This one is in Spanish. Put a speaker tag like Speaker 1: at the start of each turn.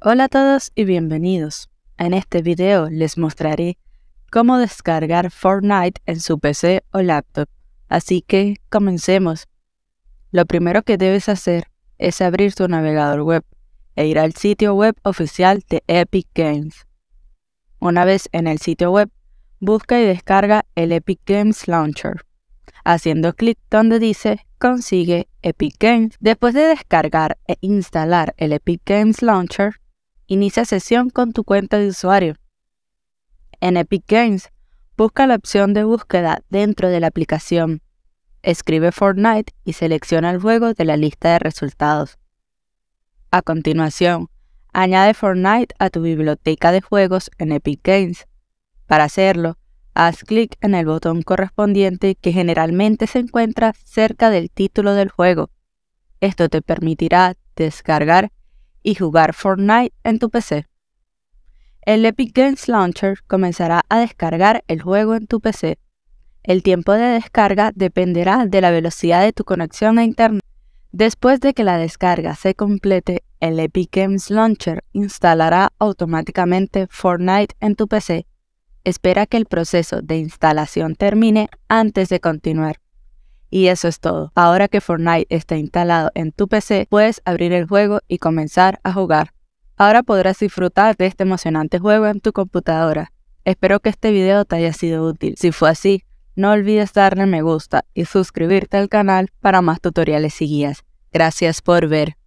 Speaker 1: Hola a todos y bienvenidos. En este video les mostraré cómo descargar Fortnite en su PC o laptop, así que comencemos. Lo primero que debes hacer es abrir tu navegador web e ir al sitio web oficial de Epic Games. Una vez en el sitio web, busca y descarga el Epic Games Launcher, haciendo clic donde dice Consigue Epic Games. Después de descargar e instalar el Epic Games Launcher, Inicia sesión con tu cuenta de usuario. En Epic Games, busca la opción de búsqueda dentro de la aplicación. Escribe Fortnite y selecciona el juego de la lista de resultados. A continuación, añade Fortnite a tu biblioteca de juegos en Epic Games. Para hacerlo, haz clic en el botón correspondiente que generalmente se encuentra cerca del título del juego. Esto te permitirá descargar y jugar Fortnite en tu PC. El Epic Games Launcher comenzará a descargar el juego en tu PC. El tiempo de descarga dependerá de la velocidad de tu conexión a Internet. Después de que la descarga se complete, el Epic Games Launcher instalará automáticamente Fortnite en tu PC. Espera que el proceso de instalación termine antes de continuar. Y eso es todo. Ahora que Fortnite está instalado en tu PC, puedes abrir el juego y comenzar a jugar. Ahora podrás disfrutar de este emocionante juego en tu computadora. Espero que este video te haya sido útil. Si fue así, no olvides darle me gusta y suscribirte al canal para más tutoriales y guías. Gracias por ver.